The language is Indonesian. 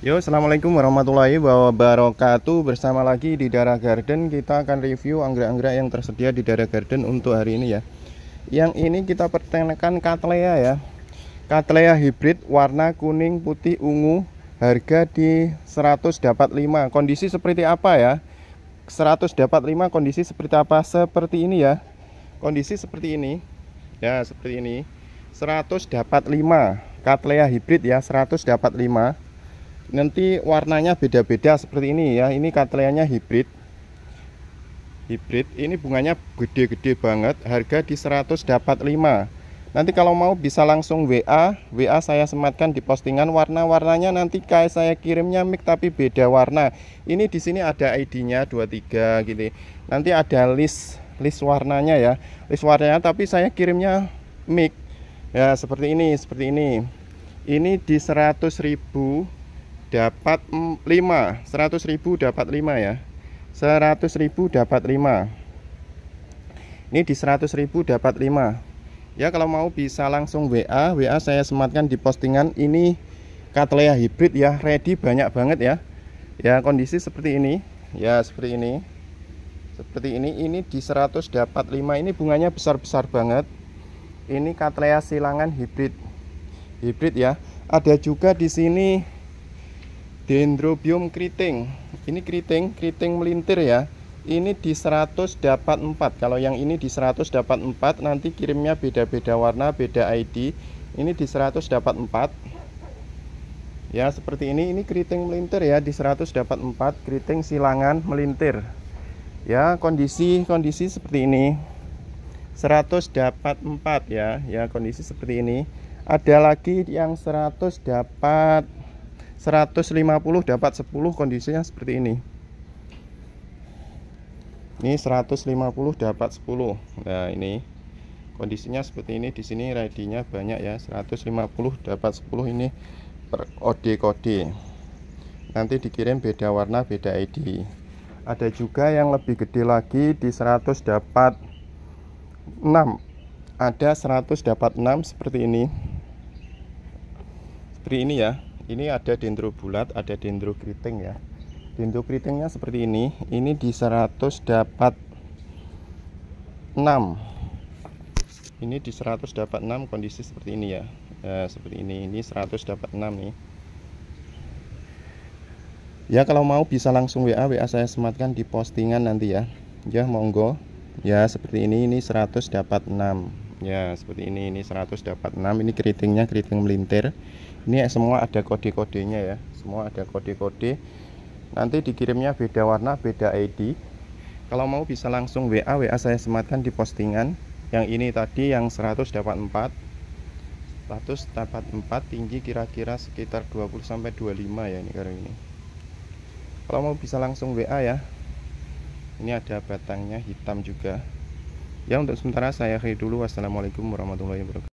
Yo, assalamualaikum warahmatullahi wabarakatuh. Bersama lagi di Dara Garden, kita akan review anggrek-anggrek yang tersedia di Dara Garden untuk hari ini ya. Yang ini kita pertenakan katlea ya. Katlea hibrid warna kuning, putih, ungu. Harga di 100 dapat 5. Kondisi seperti apa ya? 100 dapat 5 kondisi seperti apa? Seperti ini ya. Kondisi seperti ini. Ya, seperti ini. 100 dapat 5. Katlea hibrid ya, 100 dapat 5 nanti warnanya beda-beda seperti ini ya ini katleanya hibrid hibrid ini bunganya gede-gede banget harga di 100 dapat 5 nanti kalau mau bisa langsung WA WA saya sematkan di postingan warna-warnanya nanti kayak saya kirimnya mic tapi beda warna ini di sini ada ID-nya 23 gitu nanti ada list list warnanya ya list warnanya tapi saya kirimnya mic ya seperti ini seperti ini ini di 100.000 dapat 5 100 ribu dapat 5 ya 100 ribu dapat 5 ini di 100 ribu dapat 5 ya kalau mau bisa langsung WA WA saya sematkan di postingan ini Cattleya hybrid ya ready banyak banget ya ya kondisi seperti ini ya seperti ini seperti ini ini di 100 dapat 5 ini bunganya besar-besar banget ini Cattleya silangan hybrid hybrid ya ada juga di sini dendrobium keriting ini keriting keriting melintir ya ini di 100 dapat 4 kalau yang ini di 100 dapat 4 nanti kirimnya beda-beda warna beda ID ini di 100 dapat 4 ya seperti ini ini keriting melintir ya di 100 dapat 4 keriting silangan melintir ya kondisi kondisi seperti ini 100 dapat 4 ya ya kondisi seperti ini ada lagi yang 100 dapat 150 dapat 10 kondisinya seperti ini ini 150 dapat 10 nah ini kondisinya seperti ini di sini ready-nya banyak ya 150 dapat 10 ini per kode kode nanti dikirim beda warna beda ID ada juga yang lebih gede lagi di 100 dapat 6 ada 100 dapat 6 seperti ini seperti ini ya ini ada dendro bulat ada dendro keriting ya dendro keritingnya seperti ini ini di 100 dapat 6 ini di 100 dapat 6 kondisi seperti ini ya e, seperti ini ini 100 dapat 6 nih ya kalau mau bisa langsung WA WA saya sematkan di postingan nanti ya ya monggo ya seperti ini ini 100 dapat 6 ya seperti ini ini 100 dapat 6 ini keritingnya keriting melintir ini semua ada kode-kodenya ya semua ada kode-kode nanti dikirimnya beda warna beda ID kalau mau bisa langsung WA WA saya sematkan di postingan yang ini tadi yang 100 dapat 4 100 dapat 4 tinggi kira-kira sekitar 20-25 ya ini karung ini kalau mau bisa langsung WA ya ini ada batangnya hitam juga Ya untuk sementara saya akhiri dulu. Wassalamualaikum warahmatullahi wabarakatuh.